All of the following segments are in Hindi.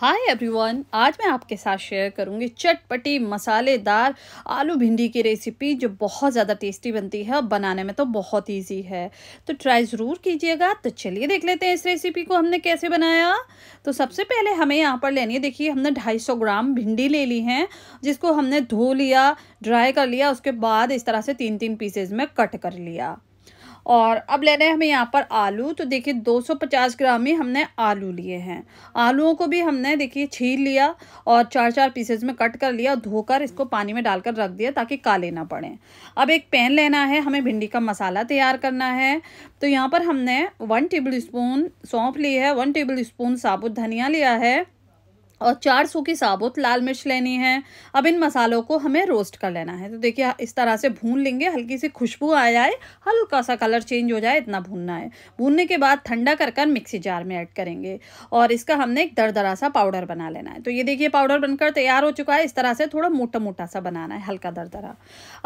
हाय एवरीवन आज मैं आपके साथ शेयर करूंगी चटपटी मसालेदार आलू भिंडी की रेसिपी जो बहुत ज़्यादा टेस्टी बनती है और बनाने में तो बहुत इजी है तो ट्राई ज़रूर कीजिएगा तो चलिए देख लेते हैं इस रेसिपी को हमने कैसे बनाया तो सबसे पहले हमें यहाँ पर लेनी है देखिए हमने 250 ग्राम भिंडी ले ली है जिसको हमने धो लिया ड्राई कर लिया उसके बाद इस तरह से तीन तीन पीसेज में कट कर लिया और अब ले रहे हैं हमें यहाँ पर आलू तो देखिए 250 ग्राम में हमने आलू लिए हैं आलूओं को भी हमने देखिए छील लिया और चार चार पीसेज में कट कर लिया धोकर इसको पानी में डालकर रख दिया ताकि काले ना पड़े अब एक पैन लेना है हमें भिंडी का मसाला तैयार करना है तो यहाँ पर हमने वन टेबल स्पून सौंफ ली है वन टेबल स्पून साबुत धनिया लिया है और चार सूखी साबुत लाल मिर्च लेनी है अब इन मसालों को हमें रोस्ट कर लेना है तो देखिए इस तरह से भून लेंगे हल्की सी खुशबू आ जाए हल्का सा कलर चेंज हो जाए इतना भूनना है भूनने के बाद ठंडा कर कर मिक्सी जार में ऐड करेंगे और इसका हमने एक दर दरा सा पाउडर बना लेना है तो ये देखिए पाउडर बनकर तैयार हो चुका है इस तरह से थोड़ा मोटा मोटा सा बनाना है हल्का दर दरा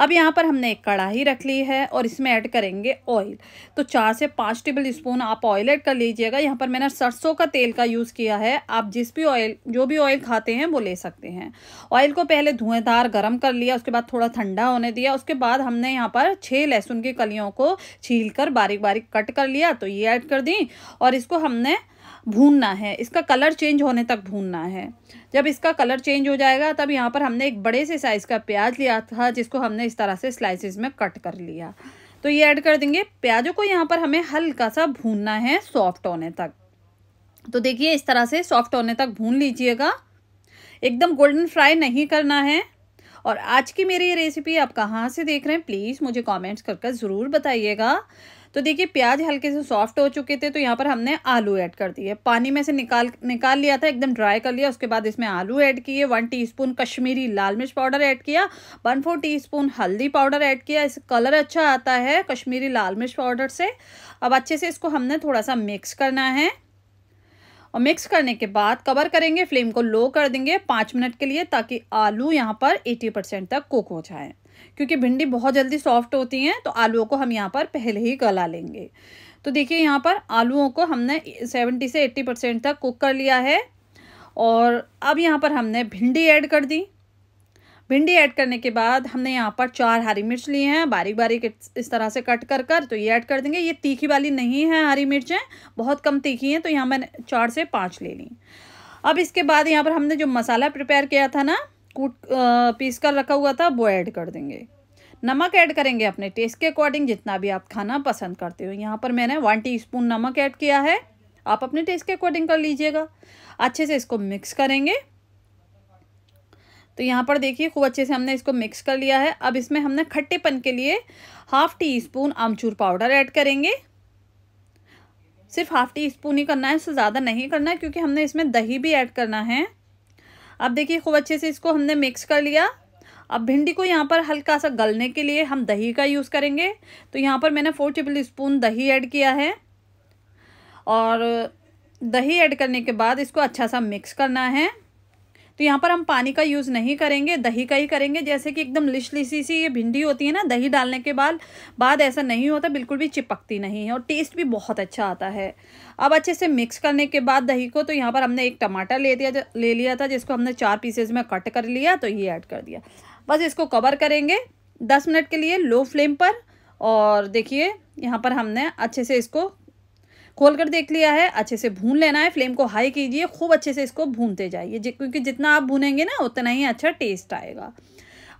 अब यहाँ पर हमने एक कढ़ाई रख ली है और इसमें ऐड करेंगे ऑयल तो चार से पाँच टेबल स्पून आप ऑयल ऐड कर लीजिएगा यहाँ पर मैंने सरसों का तेल का यूज़ किया है आप जिस भी ऑयल जो भी ऑयल खाते हैं वो ले सकते हैं ऑयल को पहले धुएंधार गर्म कर लिया उसके बाद थोड़ा ठंडा होने दिया उसके बाद हमने यहाँ पर छः लहसुन की कलियों को छील कर बारीक बारीक कट कर लिया तो ये ऐड कर दी और इसको हमने भूनना है इसका कलर चेंज होने तक भूनना है जब इसका कलर चेंज हो जाएगा तब यहाँ पर हमने एक बड़े से साइज़ का प्याज लिया था जिसको हमने इस तरह से स्लाइसिस में कट कर लिया तो ये ऐड कर देंगे प्याजों को यहाँ पर हमें हल्का सा भूनना है सॉफ्ट होने तक तो देखिए इस तरह से सॉफ्ट होने तक भून लीजिएगा एकदम गोल्डन फ्राई नहीं करना है और आज की मेरी ये रेसिपी आप कहाँ से देख रहे हैं प्लीज़ मुझे कमेंट्स कर कर ज़रूर बताइएगा तो देखिए प्याज हल्के से सॉफ्ट हो चुके थे तो यहाँ पर हमने आलू ऐड कर दिए पानी में से निकाल निकाल लिया था एकदम ड्राई कर लिया उसके बाद इसमें आलू ऐड किए वन टीस्पून कश्मीरी लाल मिर्च पाउडर ऐड किया वन फोर टीस्पून हल्दी पाउडर ऐड किया इससे कलर अच्छा आता है कश्मीरी लाल मिर्च पाउडर से अब अच्छे से इसको हमने थोड़ा सा मिक्स करना है और मिक्स करने के बाद कवर करेंगे फ्लेम को लो कर देंगे पाँच मिनट के लिए ताकि आलू यहाँ पर एटी परसेंट तक कुक हो जाए क्योंकि भिंडी बहुत जल्दी सॉफ्ट होती हैं तो आलूओं को हम यहाँ पर पहले ही गला लेंगे तो देखिए यहाँ पर आलूओं को हमने सेवेंटी से एट्टी परसेंट तक कुक कर लिया है और अब यहाँ पर हमने भिंडी ऐड कर दी भिंडी ऐड करने के बाद हमने यहाँ पर चार हरी मिर्च लिए हैं बारीक बारीक इस तरह से कट कर कर तो ये ऐड कर देंगे ये तीखी वाली नहीं है हरी मिर्चें बहुत कम तीखी हैं तो यहाँ मैंने चार से पाँच ले ली अब इसके बाद यहाँ पर हमने जो मसाला प्रिपेयर किया था ना कूट पीस कर रखा हुआ था वो ऐड कर देंगे नमक ऐड करेंगे अपने टेस्ट के अकॉर्डिंग जितना भी आप खाना पसंद करते हो यहाँ पर मैंने वन टीस्पून नमक ऐड किया है आप अपने टेस्ट के अकॉर्डिंग कर लीजिएगा अच्छे से इसको मिक्स करेंगे तो यहाँ पर देखिए खूब अच्छे से हमने इसको मिक्स कर लिया है अब इसमें हमने खट्टेपन के लिए हाफ़ टी स्पून आमचूर पाउडर ऐड करेंगे सिर्फ हाफ़ टी स्पून ही करना है इससे ज़्यादा नहीं करना है क्योंकि हमने इसमें दही भी ऐड करना है अब देखिए खूब अच्छे से इसको हमने मिक्स कर लिया अब भिंडी को यहाँ पर हल्का सा गलने के लिए हम दही का यूज़ करेंगे तो यहाँ पर मैंने फोर टेबल स्पून दही ऐड किया है और दही ऐड करने के बाद इसको अच्छा सा मिक्स करना है तो यहाँ पर हम पानी का यूज़ नहीं करेंगे दही का ही करेंगे जैसे कि एकदम लिशलिसी सी ये भिंडी होती है ना दही डालने के बाद बाद ऐसा नहीं होता बिल्कुल भी चिपकती नहीं है और टेस्ट भी बहुत अच्छा आता है अब अच्छे से मिक्स करने के बाद दही को तो यहाँ पर हमने एक टमाटर ले दिया ले लिया था जिसको हमने चार पीसेज में कट कर लिया तो ये ऐड कर दिया बस इसको कवर करेंगे दस मिनट के लिए लो फ्लेम पर और देखिए यहाँ पर हमने अच्छे से इसको खोल कर देख लिया है अच्छे से भून लेना है फ्लेम को हाई कीजिए खूब अच्छे से इसको भूनते जाइए क्योंकि जितना आप भूनेंगे ना उतना ही अच्छा टेस्ट आएगा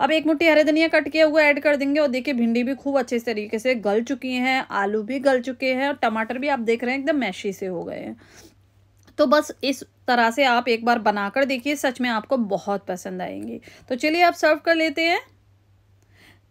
अब एक मुट्ठी हरे धनिया कट किया हुआ ऐड कर देंगे और देखिए भिंडी भी खूब अच्छे तरीके से गल चुकी हैं आलू भी गल चुके हैं और टमाटर भी आप देख रहे हैं एकदम मैशी से हो गए हैं तो बस इस तरह से आप एक बार बनाकर देखिए सच में आपको बहुत पसंद आएंगी तो चलिए आप सर्व कर लेते हैं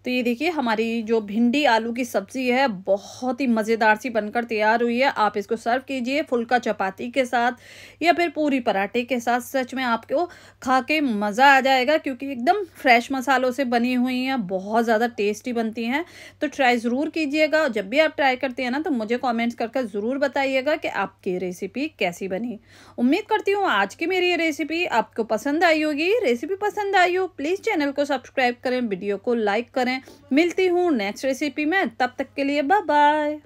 तो ये देखिए हमारी जो भिंडी आलू की सब्ज़ी है बहुत ही मज़ेदार सी बनकर तैयार हुई है आप इसको सर्व कीजिए फुल्का चपाती के साथ या फिर पूरी पराठे के साथ सच में आपको खा के मज़ा आ जाएगा क्योंकि एकदम फ्रेश मसालों से बनी हुई हैं बहुत ज़्यादा टेस्टी बनती हैं तो ट्राई ज़रूर कीजिएगा जब भी आप ट्राई करते हैं ना तो मुझे कॉमेंट्स करके ज़रूर बताइएगा कि आपकी रेसिपी कैसी बनी उम्मीद करती हूँ आज की मेरी ये रेसिपी आपको पसंद आई होगी रेसिपी पसंद आई हो प्लीज़ चैनल को सब्सक्राइब करें वीडियो को लाइक करें मिलती हूँ नेक्स्ट रेसिपी में तब तक के लिए बाय बाय